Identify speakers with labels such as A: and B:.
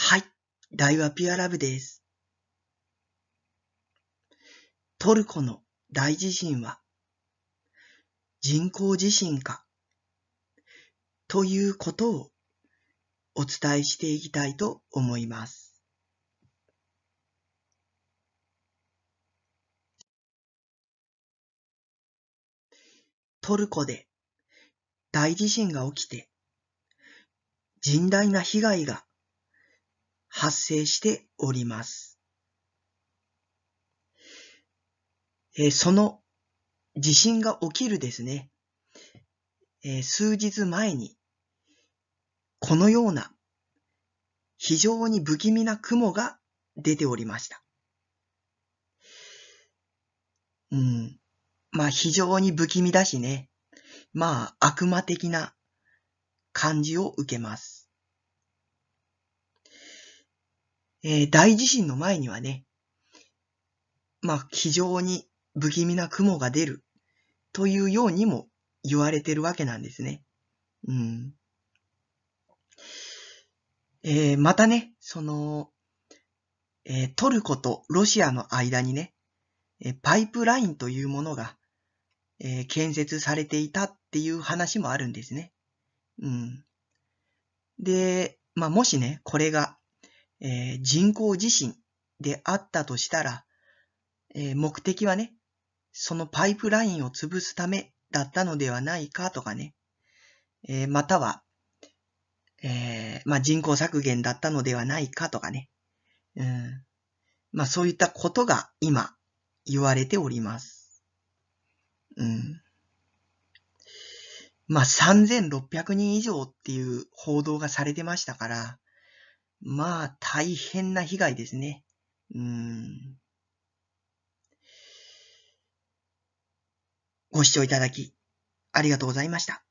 A: はい、ライはピュアラブです。トルコの大地震は人工地震かということをお伝えしていきたいと思います。トルコで大地震が起きて甚大な被害が発生しております。えその地震が起きるですね、え数日前に、このような非常に不気味な雲が出ておりました。うん。まあ非常に不気味だしね。まあ悪魔的な感じを受けます。えー、大地震の前にはね、まあ、非常に不気味な雲が出るというようにも言われてるわけなんですね。うん。えー、またね、その、えー、トルコとロシアの間にね、えー、パイプラインというものが、え建設されていたっていう話もあるんですね。うん。で、まあ、もしね、これがえー、人工地震であったとしたら、えー、目的はね、そのパイプラインを潰すためだったのではないかとかね、えー、または、えまあ、人口削減だったのではないかとかね、うん、まあ、そういったことが今言われております。うん。まあ、3600人以上っていう報道がされてましたから、まあ、大変な被害ですね。うん。ご視聴いただき、ありがとうございました。